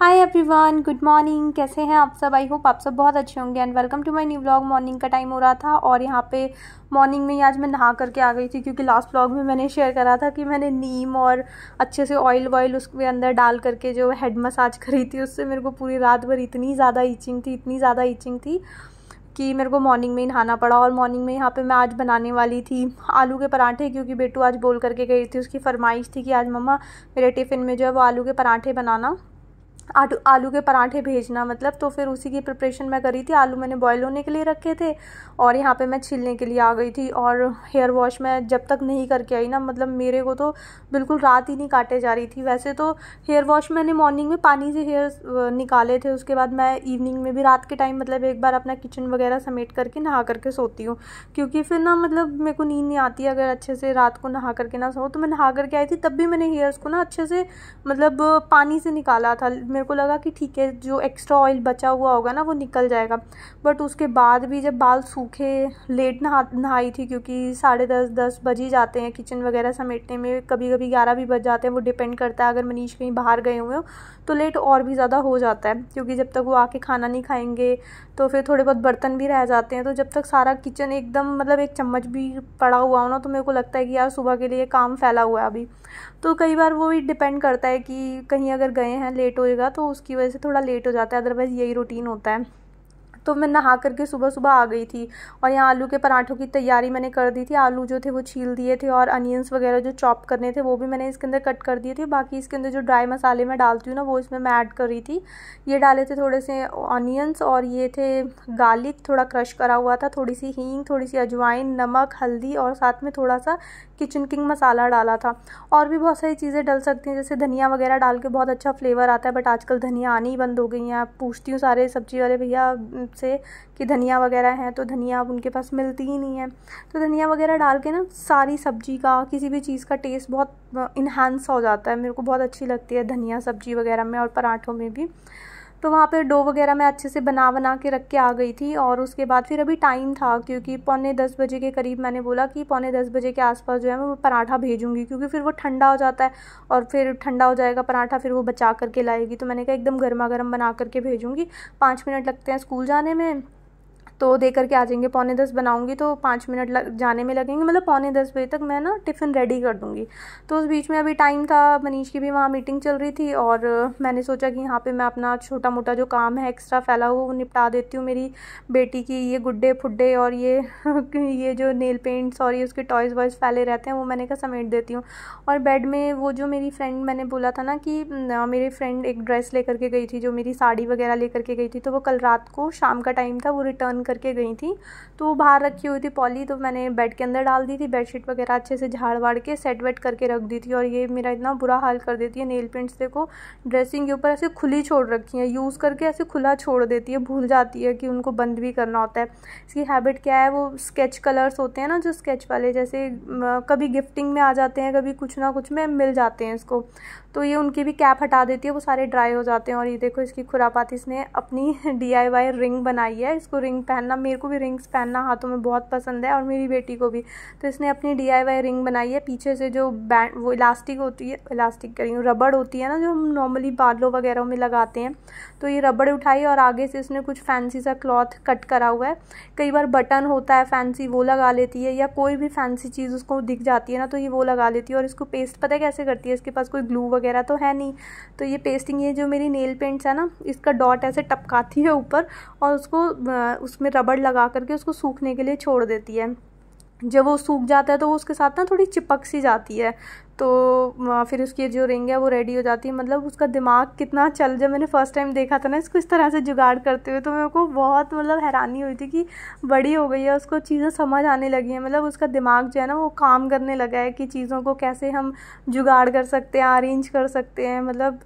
hi everyone good morning कैसे हैं आप सब आई होप आप सब बहुत अच्छे होंगे and welcome to my new vlog morning का टाइम हो रहा था और यहाँ पे मॉर्निंग में ही आज मैं नहा करके आ गई थी क्योंकि लास्ट व्लॉग में मैंने शेयर करा था कि मैंने नीम और अच्छे से ऑयल वॉयल उसके अंदर डाल करके जो हेड मसाज करी थी उससे मेरे को पूरी रात भर इतनी ज़्यादा ईचिंग थी इतनी ज़्यादा ईचिंग थी कि मेरे को मॉर्निंग में ही नहाना पड़ा और मॉर्निंग में यहाँ पे मैं आज बनाने वाली थी आलू के पराठे क्योंकि बेटू आज बोल करके गई थी उसकी फरमाइश थी कि आज मम्मा मेरे टिफ़िन में जो है वो आलू के पराठे बनाना आटू आलू के पराठे भेजना मतलब तो फिर उसी की प्रिपरेशन मैं करी थी आलू मैंने बॉयल होने के लिए रखे थे और यहाँ पे मैं छीलने के लिए आ गई थी और हेयर वॉश मैं जब तक नहीं करके आई ना मतलब मेरे को तो बिल्कुल रात ही नहीं काटे जा रही थी वैसे तो हेयर वॉश मैंने मॉर्निंग में पानी से हेयर निकाले थे उसके बाद मैं इवनिंग में भी रात के टाइम मतलब एक बार अपना किचन वगैरह समेट करके नहा करके सोती हूँ क्योंकि फिर ना मतलब मेरे को नींद नहीं आती अगर अच्छे से रात को नहा करके ना सो तो मैं नहा करके आई थी तब भी मैंने हेयर्स को ना अच्छे से मतलब पानी से निकाला था मेरे को लगा कि ठीक है जो एक्स्ट्रा ऑयल बचा हुआ होगा ना वो निकल जाएगा बट उसके बाद भी जब बाल सूखे लेट नहा नहाई थी क्योंकि साढ़े दस दस बज ही जाते हैं किचन वगैरह समेटने में कभी कभी ग्यारह भी बज जाते हैं वो डिपेंड करता है अगर मनीष कहीं बाहर गए हुए हो तो लेट और भी ज़्यादा हो जाता है क्योंकि जब तक वो आके खाना नहीं खाएंगे तो फिर थोड़े बहुत बर्तन भी रह जाते हैं तो जब तक सारा किचन एकदम मतलब एक चम्मच भी पड़ा हुआ हो ना तो मेरे को लगता है कि यार सुबह के लिए काम फैला हुआ है अभी तो कई बार वो भी डिपेंड करता है कि कहीं अगर गए हैं लेट होएगा जाएगा तो उसकी वजह से थोड़ा लेट हो जाता है अदरवाइज़ यही रूटीन होता है तो मैं नहा करके सुबह सुबह आ गई थी और यहाँ आलू के पराठों की तैयारी मैंने कर दी थी आलू जो थे वो छील दिए थे और अनियंस वगैरह जो चॉप करने थे वो भी मैंने इसके अंदर कट कर दिए थे बाकी इसके अंदर जो ड्राई मसाले मैं डालती हूँ ना वो इसमें मैं ऐड कर रही थी ये डाले थे थोड़े से ऑनियंस और ये थे गार्लिक थोड़ा क्रश करा हुआ था थोड़ी सी हींग थोड़ी सी अजवाइन नमक हल्दी और साथ में थोड़ा सा किचन किंग मसाला डाला था और भी बहुत सारी चीज़ें डल सकती हैं जैसे धनिया वगैरह डाल के बहुत अच्छा फ्लेवर आता है बट आजकल धनिया आनी ही बंद हो गई हैं पूछती हूँ सारे सब्जी वाले भैया से कि धनिया वगैरह हैं तो धनिया अब उनके पास मिलती ही नहीं है तो धनिया वगैरह डाल के ना सारी सब्जी का किसी भी चीज़ का टेस्ट बहुत इन्हांस uh, हो जाता है मेरे को बहुत अच्छी लगती है धनिया सब्जी वगैरह में और पराठों में भी तो वहाँ पे डो वगैरह मैं अच्छे से बना बना के रख के आ गई थी और उसके बाद फिर अभी टाइम था क्योंकि पौने दस बजे के करीब मैंने बोला कि पौने दस बजे के आसपास जो है मैं वो पराठा भेजूँगी क्योंकि फिर वो ठंडा हो जाता है और फिर ठंडा हो जाएगा पराठा फिर वो बचा करके लाएगी तो मैंने कहा एकदम गर्मा गर्म बना करके भेजूँगी पाँच मिनट लगते हैं स्कूल जाने में तो दे करके आ जाएंगे पौने दस बनाऊँगी तो पाँच मिनट लग जाने में लगेंगे मतलब पौने दस बजे तक मैं ना टिफ़िन रेडी कर दूँगी तो उस बीच में अभी टाइम था मनीष की भी वहाँ मीटिंग चल रही थी और मैंने सोचा कि यहाँ पर मैं अपना छोटा मोटा जो काम है एक्स्ट्रा फैला हुआ वो निपटा देती हूँ मेरी बेटी की ये गुड्डे फुड्डे और ये ये जो नेल पेंट्स और ये उसके टॉयज़ वॉयज़ फैले रहते हैं वो मैंने कहा समेट देती हूँ और बेड में वो जो मेरी फ्रेंड मैंने बोला था ना कि मेरी फ्रेंड एक ड्रेस लेकर के गई थी जो मेरी साड़ी वगैरह लेकर के गई थी तो वो कल रात को शाम का टाइम था वो रिटर्न कर करके गई थी तो वो बाहर रखी हुई थी पॉली तो मैंने बेड के अंदर डाल दी थी बेडशीट वगैरह अच्छे से झाड़ वाड़ के सेट वेट करके रख दी थी और ये मेरा इतना बुरा हाल कर देती है नेल पेंट्स देखो ड्रेसिंग के ऊपर ऐसे खुली छोड़ रखी है यूज़ करके ऐसे खुला छोड़ देती है भूल जाती है कि उनको बंद भी करना होता है इसकी हैबिट क्या है वो स्केच कलर्स होते हैं ना जो स्केच वाले जैसे कभी गिफ्टिंग में आ जाते हैं कभी कुछ ना कुछ में मिल जाते हैं इसको तो ये उनकी भी कैप हटा देती है वो सारे ड्राई हो जाते हैं और ये देखो इसकी खुरापात इसने अपनी डी रिंग बनाई है इसको रिंग पहनना मेरे को भी रिंग्स पहनना हाथों में बहुत पसंद है और मेरी बेटी को भी तो इसने अपनी डी रिंग बनाई है पीछे से जो बैंड वो इलास्टिक होती है इलास्टिक करी रबड़ होती है ना जो हम नॉर्मली बालों वगैरह में लगाते हैं तो ये रबड़ उठाई और आगे से इसने कुछ फैंसी सा क्लॉथ कट करा हुआ है कई बार बटन होता है फैंसी वो लगा लेती है या कोई भी फैंसी चीज़ उसको दिख जाती है ना तो ये वो लगा लेती है और इसको पेस्ट पता कैसे करती है इसके पास कोई ग्लू वगैरह तो है नहीं तो ये पेस्टिंग ये जो मेरी नेल पेंट्स है ना इसका डॉट ऐसे टपकाती है ऊपर और उसको उसमें उसमें रबड़ लगा करके उसको सूखने के लिए छोड़ देती है जब वो सूख जाता है तो वो उसके साथ ना थोड़ी चिपक सी जाती है तो फिर उसकी जो रिंग है वो रेडी हो जाती है मतलब उसका दिमाग कितना चल जब मैंने फर्स्ट टाइम देखा था ना इसको इस तरह से जुगाड़ करते हुए तो मेरे को बहुत मतलब हैरानी हुई थी कि बड़ी हो गई है उसको चीज़ें समझ आने लगी हैं मतलब उसका दिमाग जो है ना वो काम करने लगा है कि चीज़ों को कैसे हम जुगाड़ कर सकते हैं अरेंज कर सकते हैं मतलब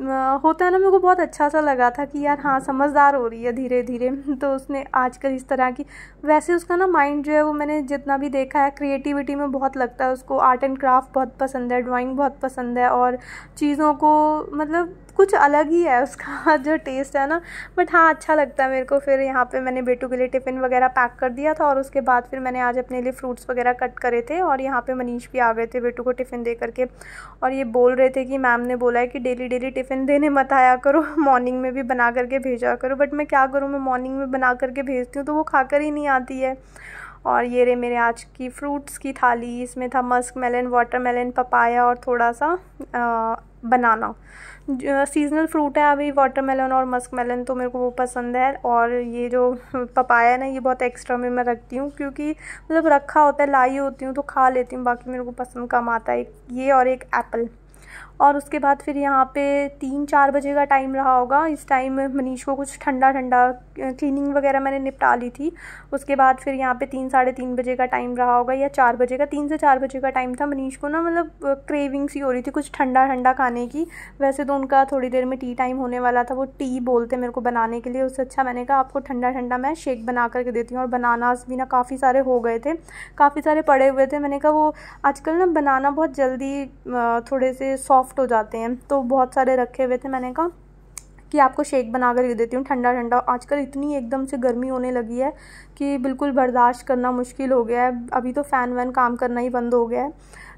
होता है ना मेरे को बहुत अच्छा सा लगा था कि यार हाँ समझदार हो रही है धीरे धीरे तो उसने आजकल इस तरह की वैसे उसका ना माइंड जो है वो मैंने जितना भी देखा है क्रिएटिविटी में बहुत लगता है उसको आर्ट एंड क्राफ्ट बहुत पसंद है ड्राइंग बहुत पसंद है और चीज़ों को मतलब कुछ अलग ही है उसका जो टेस्ट है ना बट हाँ अच्छा लगता है मेरे को फिर यहाँ पे मैंने बेटू के लिए टिफ़िन वगैरह पैक कर दिया था और उसके बाद फिर मैंने आज अपने लिए फ्रूट्स वगैरह कट करे थे और यहाँ पे मनीष भी आ गए थे बेटू को टिफ़िन दे करके और ये बोल रहे थे कि मैम ने बोला है कि डेली डेली टिफ़िन देने मत आया करो मॉर्निंग में भी बना करके भेजा करो बट मैं क्या करूँ मैं मॉर्निंग में बना करके भेजती हूँ तो वो कर ही नहीं आती है और ये रे मेरे आज की फ्रूट्स की थाली इसमें था muskmelon watermelon papaya और थोड़ा सा बनाना सीजनल फ्रूट है अभी वाटरमेलन और मस्क मेलन तो मेरे को वो पसंद है और ये जो पपाया है ना ये बहुत एक्स्ट्रा में मैं रखती हूँ क्योंकि मतलब रखा होता है लाई होती हूँ तो खा लेती हूँ बाकी मेरे को पसंद कम आता है ये और एक एप्पल और उसके बाद फिर यहाँ पे तीन चार बजे का टाइम रहा होगा इस टाइम मनीष को कुछ ठंडा ठंडा क्लीनिंग वगैरह मैंने निपटा ली थी उसके बाद फिर यहाँ पे तीन साढ़े तीन बजे का टाइम रहा होगा या चार बजे का तीन से चार बजे का टाइम था मनीष को ना मतलब क्रेविंग सी हो रही थी कुछ ठंडा ठंडा खाने की वैसे तो उनका थोड़ी देर में टी टाइम होने वाला था वो टी बोलते मेरे को बनाने के लिए उससे अच्छा मैंने कहा आपको ठंडा ठंडा मैं शेक बना करके देती हूँ और बनानास भी ना काफ़ी सारे हो गए थे काफ़ी सारे पड़े हुए थे मैंने कहा वो आजकल ना बनाना बहुत जल्दी थोड़े से सॉफ्ट सॉफ्ट हो जाते हैं तो बहुत सारे रखे हुए थे मैंने कहा कि आपको शेक बना कर देती हूँ ठंडा ठंडा आजकल इतनी एकदम से गर्मी होने लगी है कि बिल्कुल बर्दाश्त करना मुश्किल हो गया है अभी तो फ़ैन वैन काम करना ही बंद हो गया है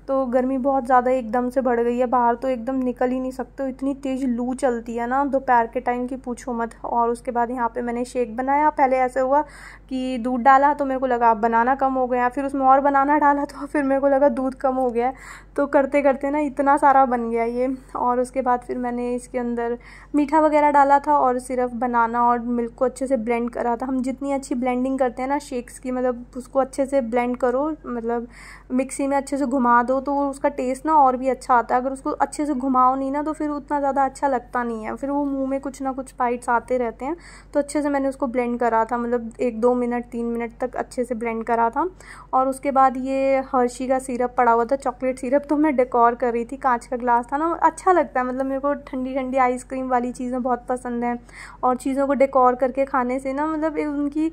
तो गर्मी बहुत ज़्यादा एकदम से बढ़ गई है बाहर तो एकदम निकल ही नहीं सकते इतनी तेज़ लू चलती है ना दोपहर के टाइम की पूछो मत और उसके बाद यहाँ पे मैंने शेक बनाया पहले ऐसे हुआ कि दूध डाला तो मेरे को लगा बनाना कम हो गया फिर उसमें और बनाना डाला तो फिर मेरे को लगा दूध कम हो गया तो करते करते ना इतना सारा बन गया ये और उसके बाद फिर मैंने इसके अंदर मीठा वगैरह डाला था और सिर्फ बनाना और मिल्क को अच्छे से ब्लेंड करा था हम जितनी अच्छी ब्लेंडिंग करते हैं ना शेक्स की मतलब उसको अच्छे से ब्लेंड करो मतलब मिक्सी में अच्छे से घुमा दो तो उसका टेस्ट ना और भी अच्छा आता है अगर उसको अच्छे से घुमाओ नहीं ना तो फिर उतना ज़्यादा अच्छा लगता नहीं है फिर वो मुँह में कुछ ना कुछ पाइट्स आते रहते हैं तो अच्छे से मैंने उसको ब्लेंड करा था मतलब एक दो मिनट तीन मिनट तक अच्छे से ब्लेंड करा था और उसके बाद ये हर्शी का सिरप पड़ा हुआ था चॉकलेट सिरप जब तो मैं डेकोर कर रही थी कांच का ग्लास था ना अच्छा लगता है मतलब मेरे को ठंडी ठंडी आइसक्रीम वाली चीज़ें बहुत पसंद हैं और चीज़ों को डेकोर करके खाने से ना मतलब उनकी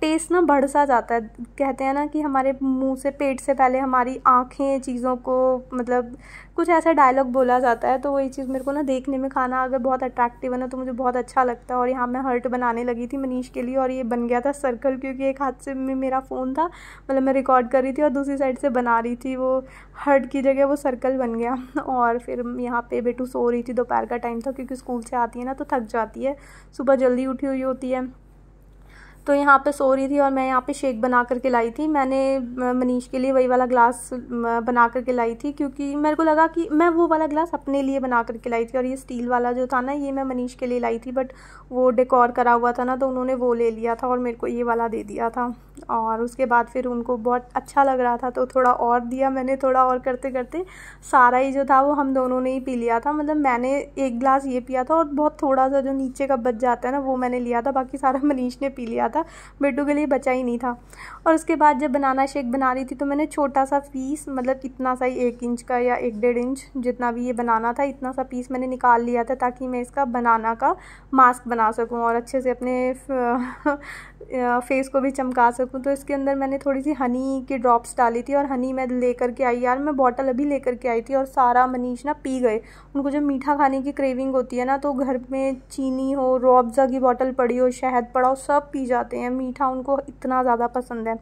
टेस्ट ना बढ़ सा जाता है कहते हैं ना कि हमारे मुंह से पेट से पहले हमारी आँखें चीज़ों को मतलब कुछ ऐसा डायलॉग बोला जाता है तो वही चीज़ मेरे को ना देखने में खाना अगर बहुत अट्रैक्टिव है ना तो मुझे बहुत अच्छा लगता है और यहाँ मैं हर्ट बनाने लगी थी मनीष के लिए और ये बन गया था सर्कल क्योंकि एक हाथ से में मेरा फ़ोन था मतलब मैं रिकॉर्ड कर रही थी और दूसरी साइड से बना रही थी वो हर्ट की जगह वो सर्कल बन गया और फिर यहाँ पे बेटू सो रही थी दोपहर का टाइम था क्योंकि स्कूल से आती है ना तो थक जाती है सुबह जल्दी उठी हुई होती है तो यहाँ पे सो रही थी और मैं यहाँ पे शेक बना करके लाई थी मैंने मनीष के लिए वही वाला ग्लास बना करके लाई थी क्योंकि मेरे को लगा कि मैं वो वाला ग्लास अपने लिए बना करके लाई थी और ये स्टील वाला जो था ना ये मैं मनीष के लिए लाई थी बट वो डेकोर करा हुआ था ना तो उन्होंने वो ले लिया था और मेरे को ये वाला दे दिया था और उसके बाद फिर उनको बहुत अच्छा लग रहा था तो थोड़ा और दिया मैंने थोड़ा और करते करते सारा ही जो था वो हम दोनों ने ही पी लिया था मतलब मैंने एक गिलास ये पिया था और बहुत थोड़ा सा जो नीचे का बच जाता है ना वो मैंने लिया था बाकी सारा मनीष ने पी लिया था बेटू के लिए बचा ही नहीं था और उसके बाद जब बनाना शेक बना रही थी तो मैंने छोटा सा पीस मतलब इतना सा ही एक इंच का या एक डेढ़ इंच जितना भी ये बनाना था इतना सा पीस मैंने निकाल लिया था ताकि मैं इसका बनाना का मास्क बना सकूँ और अच्छे से अपने फेस को भी चमका सकूँ तो इसके अंदर मैंने थोड़ी सी हनी के ड्रॉप्स डाली थी और हनी मैं ले करके आई यार मैं बॉटल अभी लेकर के आई थी और सारा मनीष ना पी गए उनको जब मीठा खाने की क्रेविंग होती है ना तो घर में चीनी हो रोबज़ा की बॉटल पड़ी हो शहद पड़ा हो सब पी जाते हैं मीठा उनको इतना ज़्यादा पसंद है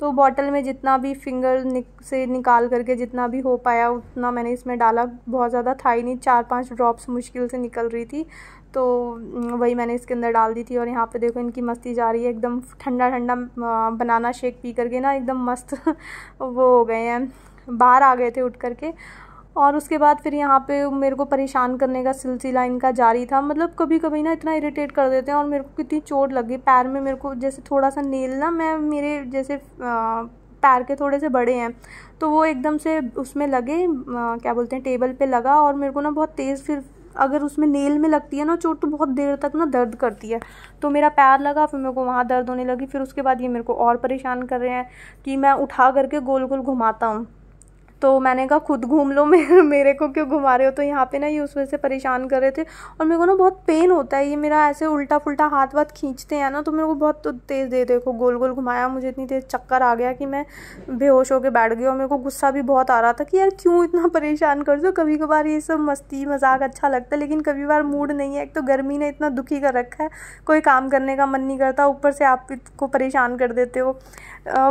तो बॉटल में जितना भी फिंगर निक से निकाल करके जितना भी हो पाया उतना मैंने इसमें डाला बहुत ज़्यादा था ही नहीं चार पाँच ड्रॉप्स मुश्किल से निकल रही थी तो वही मैंने इसके अंदर डाल दी थी और यहाँ पे देखो इनकी मस्ती जा रही है एकदम ठंडा ठंडा बनाना शेक पी करके ना एकदम मस्त वो हो गए हैं बाहर आ गए थे उठ करके और उसके बाद फिर यहाँ पे मेरे को परेशान करने का सिलसिला इनका जारी था मतलब कभी कभी ना इतना इरिटेट कर देते हैं और मेरे को कितनी चोट लग गई पैर में मेरे को जैसे थोड़ा सा नील ना मैं मेरे जैसे पैर के थोड़े से बड़े हैं तो वो एकदम से उसमें लगे आ, क्या बोलते हैं टेबल पे लगा और मेरे को ना बहुत तेज़ फिर अगर उसमें नेल में लगती है ना चोट तो बहुत देर तक ना दर्द करती है तो मेरा पैर लगा फिर मेरे को वहाँ दर्द होने लगी फिर उसके बाद ये मेरे को और परेशान कर रहे हैं कि मैं उठा करके गोल गोल घुमाता हूँ तो मैंने कहा खुद घूम लो मेरे मेरे को क्यों घुमा रहे हो तो यहाँ पे ना ये उस वजह से परेशान कर रहे थे और मेरे को ना बहुत पेन होता है ये मेरा ऐसे उल्टा फुल्टा हाथ वाथ खींचते हैं ना तो मेरे को बहुत तेज़ दे देखो गोल गोल घुमाया मुझे इतनी तेज़ चक्कर आ गया कि मैं बेहोश होकर बैठ गई और मेरे को गुस्सा भी बहुत आ रहा था कि यार क्यों इतना परेशान कर दो कभी कभार ये सब मस्ती मजाक अच्छा लगता है लेकिन कभी बार मूड नहीं है एक तो गर्मी ने इतना दुखी कर रखा है कोई काम करने का मन नहीं करता ऊपर से आप को परेशान कर देते हो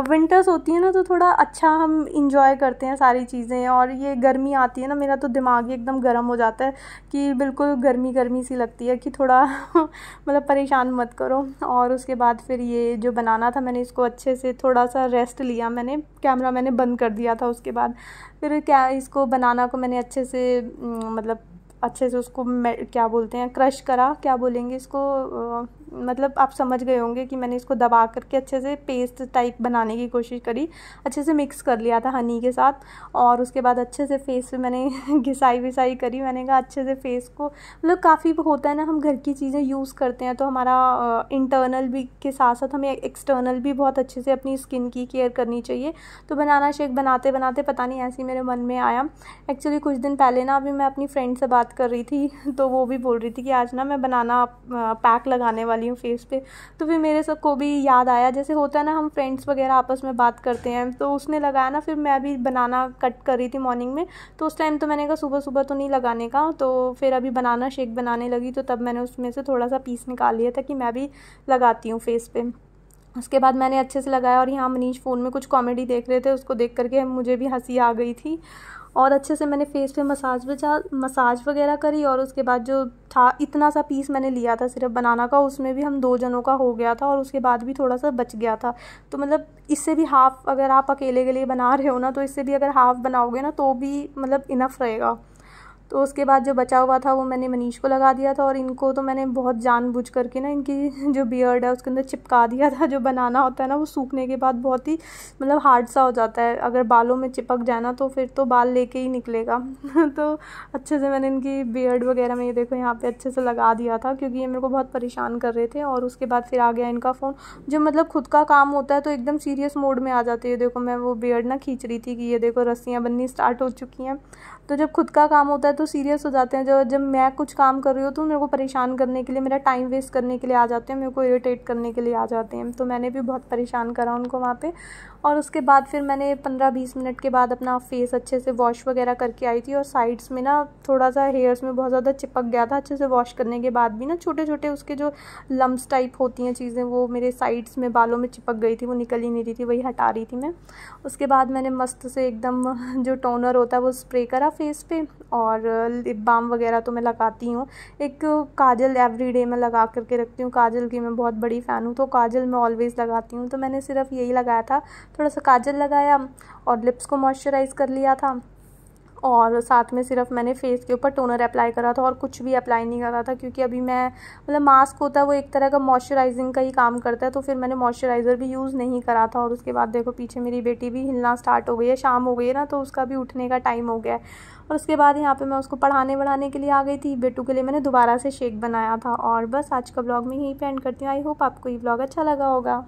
विंटर्स होती है ना तो थोड़ा अच्छा हम इंजॉय करते हैं सारे सारी चीज़ें और ये गर्मी आती है ना मेरा तो दिमाग ही एकदम गर्म हो जाता है कि बिल्कुल गर्मी गर्मी सी लगती है कि थोड़ा मतलब परेशान मत करो और उसके बाद फिर ये जो बनाना था मैंने इसको अच्छे से थोड़ा सा रेस्ट लिया मैंने कैमरा मैंने बंद कर दिया था उसके बाद फिर क्या इसको बनाना को मैंने अच्छे से मतलब अच्छे से उसको क्या बोलते हैं क्रश करा क्या बोलेंगे इसको आ, मतलब आप समझ गए होंगे कि मैंने इसको दबा करके अच्छे से पेस्ट टाइप बनाने की कोशिश करी अच्छे से मिक्स कर लिया था हनी के साथ और उसके बाद अच्छे से फेस पे मैंने घिसाई विसाई करी मैंने कहा अच्छे से फेस को मतलब काफ़ी होता है ना हम घर की चीज़ें यूज़ करते हैं तो हमारा इंटरनल भी के साथ साथ हमें एक्सटर्नल भी बहुत अच्छे से अपनी स्किन की केयर करनी चाहिए तो बनाना शेक बनाते बनाते पता नहीं ऐसे मेरे मन में आया एक्चुअली कुछ दिन पहले ना अभी मैं अपनी फ्रेंड से बात कर रही थी तो वो भी बोल रही थी कि आज ना मैं बनाना पैक लगाने वाली हूँ फेस पे तो फिर मेरे सबको भी याद आया जैसे होता है ना हम फ्रेंड्स वगैरह आपस में बात करते हैं तो उसने लगाया ना फिर मैं भी बनाना कट कर रही थी मॉर्निंग में तो उस टाइम तो मैंने कहा सुबह सुबह तो नहीं लगाने का तो फिर अभी बनाना शेक बनाने लगी तो तब मैंने उसमें से थोड़ा सा पीस निकाल लिया था कि मैं भी लगाती हूँ फेस पे उसके बाद मैंने अच्छे से लगाया और यहाँ मनीष फ़ोन में कुछ कॉमेडी देख रहे थे उसको देख करके मुझे भी हंसी आ गई थी और अच्छे से मैंने फेस पे मसाज बचा मसाज वगैरह करी और उसके बाद जो था इतना सा पीस मैंने लिया था सिर्फ बनाना का उसमें भी हम दो जनों का हो गया था और उसके बाद भी थोड़ा सा बच गया था तो मतलब इससे भी हाफ़ अगर आप अकेले के लिए बना रहे हो ना तो इससे भी अगर हाफ़ बनाओगे ना तो भी मतलब इनफ रहेगा तो उसके बाद जो बचा हुआ था वो मैंने मनीष को लगा दिया था और इनको तो मैंने बहुत जानबूझ करके ना इनकी जो बियर्ड है उसके अंदर चिपका दिया था जो बनाना होता है ना वो सूखने के बाद बहुत ही मतलब हार्ड सा हो जाता है अगर बालों में चिपक जाए ना तो फिर तो बाल लेके ही निकलेगा तो अच्छे से मैंने इनकी बियर्ड वगैरह में ये देखो यहाँ पर अच्छे से लगा दिया था क्योंकि ये मेरे को बहुत परेशान कर रहे थे और उसके बाद फिर आ गया इनका फ़ोन जो मतलब खुद का काम होता है तो एकदम सीरियस मोड में आ जाती है देखो मैं वो बियर्ड ना खींच रही थी कि ये देखो रस्सियाँ बननी स्टार्ट हो चुकी हैं तो जब खुद का काम होता है तो सीरियस हो जाते हैं जब जब मैं कुछ काम कर रही हूँ तो मेरे को परेशान करने के लिए मेरा टाइम वेस्ट करने के लिए आ जाते हैं मेरे को इरीटेट करने के लिए आ जाते हैं तो मैंने भी बहुत परेशान करा उनको वहाँ पर और उसके बाद फिर मैंने पंद्रह बीस मिनट के बाद अपना फेस अच्छे से वॉश वगैरह करके आई थी और साइड्स में ना थोड़ा सा हेयर्स में बहुत ज़्यादा चिपक गया था अच्छे से वॉश करने के बाद भी ना छोटे छोटे उसके जो लम्ब टाइप होती हैं चीज़ें वो मेरे साइड्स में बालों में चिपक गई थी वो निकल ही नहीं रही थी वही हटा रही थी मैं उसके बाद मैंने मस्त से एकदम जो टोनर होता है वो स्प्रे करा फेस पे और लिप बाम वगैरह तो मैं लगाती हूँ एक काजल एवरीडे मैं लगा करके रखती हूँ काजल की मैं बहुत बड़ी फ़ैन हूँ तो काजल मैं ऑलवेज़ लगाती हूँ तो मैंने सिर्फ यही लगाया था थोड़ा सा काजल लगाया और लिप्स को मॉइस्चराइज़ कर लिया था और साथ में सिर्फ मैंने फेस के ऊपर टोनर अप्लाई करा था और कुछ भी अप्लाई नहीं करा था क्योंकि अभी मैं मतलब मास्क होता है वो एक तरह का मॉइस्चराइजिंग का ही काम करता है तो फिर मैंने मॉइस्चराइज़र भी यूज़ नहीं करा था और उसके बाद देखो पीछे मेरी बेटी भी हिलना स्टार्ट हो गई है शाम हो गई है ना तो उसका भी उठने का टाइम हो गया है और उसके बाद यहाँ पे मैं उसको पढ़ाने वढ़ाने के लिए आ गई थी बेटू के लिए मैंने दोबारा से शेक बनाया था और बस आज का ब्लॉग में यहीं पे एंड करती हूँ आई होप आपको ये ब्लॉग अच्छा लगा होगा